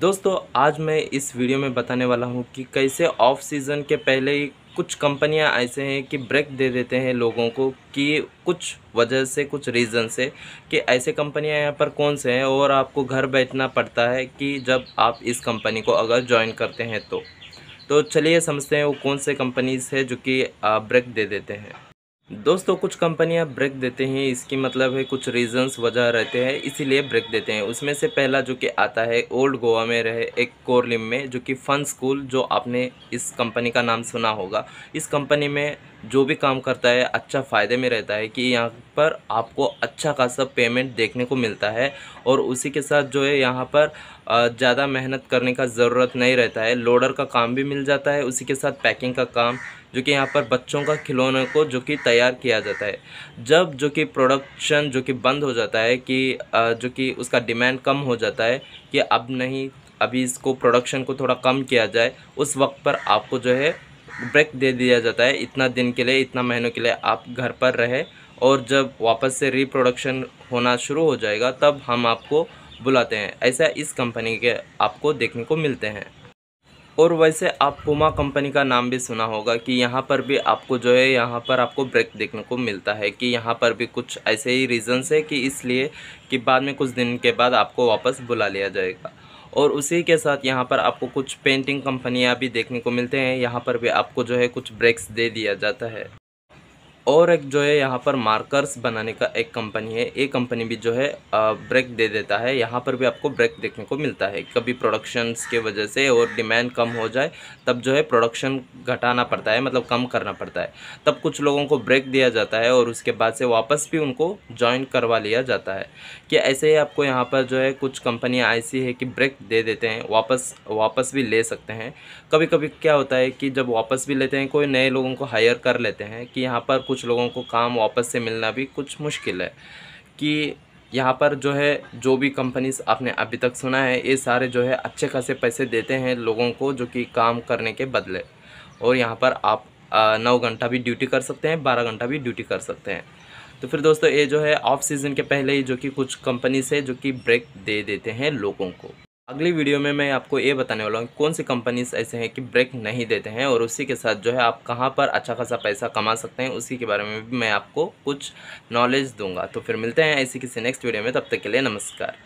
दोस्तों आज मैं इस वीडियो में बताने वाला हूँ कि कैसे ऑफ सीज़न के पहले ही कुछ कंपनियां ऐसे हैं कि ब्रेक दे देते हैं लोगों को कि कुछ वजह से कुछ रीज़न से कि ऐसे कंपनियां यहाँ पर कौन से हैं और आपको घर बैठना पड़ता है कि जब आप इस कंपनी को अगर ज्वाइन करते हैं तो तो चलिए समझते हैं वो कौन से कंपनीज़ है जो कि ब्रेक दे देते हैं दोस्तों कुछ कंपनियां ब्रेक देते हैं इसकी मतलब है कुछ रीजंस वजह रहते हैं इसीलिए ब्रेक देते हैं उसमें से पहला जो कि आता है ओल्ड गोवा में रहे एक कोरलिम में जो कि फन स्कूल जो आपने इस कंपनी का नाम सुना होगा इस कंपनी में जो भी काम करता है अच्छा फ़ायदे में रहता है कि यहाँ पर आपको अच्छा खासा पेमेंट देखने को मिलता है और उसी के साथ जो है यहाँ पर ज़्यादा मेहनत करने का ज़रूरत नहीं रहता है लोडर का काम भी मिल जाता है उसी के साथ पैकिंग का काम जो कि यहाँ पर बच्चों का खिलौने को जो कि तैयार किया जाता है जब जो कि प्रोडक्शन जो कि बंद हो जाता है कि जो कि उसका डिमांड कम हो जाता है कि अब नहीं अभी इसको प्रोडक्शन को थोड़ा कम किया जाए उस वक्त पर आपको जो है ब्रेक दे दिया जाता है इतना दिन के लिए इतना महीनों के लिए आप घर पर रहे और जब वापस से रिप्रोडक्शन होना शुरू हो जाएगा तब हम आपको बुलाते हैं ऐसा इस कंपनी के आपको देखने को मिलते हैं और वैसे आप पुमा कंपनी का नाम भी सुना होगा कि यहाँ पर भी आपको जो है यहाँ पर आपको ब्रेक देखने को मिलता है कि यहाँ पर भी कुछ ऐसे ही रीज़न्स है कि इसलिए कि बाद में कुछ दिन के बाद आपको वापस बुला लिया जाएगा और उसी के साथ यहाँ पर आपको कुछ पेंटिंग कंपनियाँ भी देखने को मिलते हैं यहाँ पर भी आपको जो है कुछ ब्रेक्स दे दिया जाता है और एक जो है यहाँ पर मार्कर्स बनाने का एक कंपनी है ये कंपनी भी जो है ब्रेक दे देता है यहाँ पर भी आपको ब्रेक देखने को मिलता है कभी प्रोडक्शंस के वजह से और डिमांड कम हो जाए तब जो है प्रोडक्शन घटाना पड़ता है मतलब कम करना पड़ता है तब कुछ लोगों को ब्रेक दिया जाता है और उसके बाद से वापस भी उनको ज्वाइन करवा लिया जाता है कि ऐसे ही आपको यहाँ पर जो है कुछ कंपनियाँ ऐसी है कि ब्रेक दे देते हैं वापस वापस भी ले सकते हैं कभी कभी क्या होता है कि जब वापस भी लेते हैं कोई नए लोगों को हायर कर लेते हैं कि यहाँ पर कुछ लोगों को काम वापस से मिलना भी कुछ मुश्किल है कि यहाँ पर जो है जो भी कंपनीज आपने अभी तक सुना है ये सारे जो है अच्छे खासे पैसे देते हैं लोगों को जो कि काम करने के बदले और यहाँ पर आप नौ घंटा भी ड्यूटी कर सकते हैं बारह घंटा भी ड्यूटी कर सकते हैं तो फिर दोस्तों ये जो है ऑफ सीज़न के पहले ही जो कि कुछ कंपनीज है जो कि ब्रेक दे देते हैं लोगों को अगली वीडियो में मैं आपको ये बताने वाला हूँ कौन सी कंपनीज ऐसे हैं कि ब्रेक नहीं देते हैं और उसी के साथ जो है आप कहाँ पर अच्छा खासा पैसा कमा सकते हैं उसी के बारे में भी मैं आपको कुछ नॉलेज दूंगा तो फिर मिलते हैं ऐसी किसी नेक्स्ट वीडियो में तब तक के लिए नमस्कार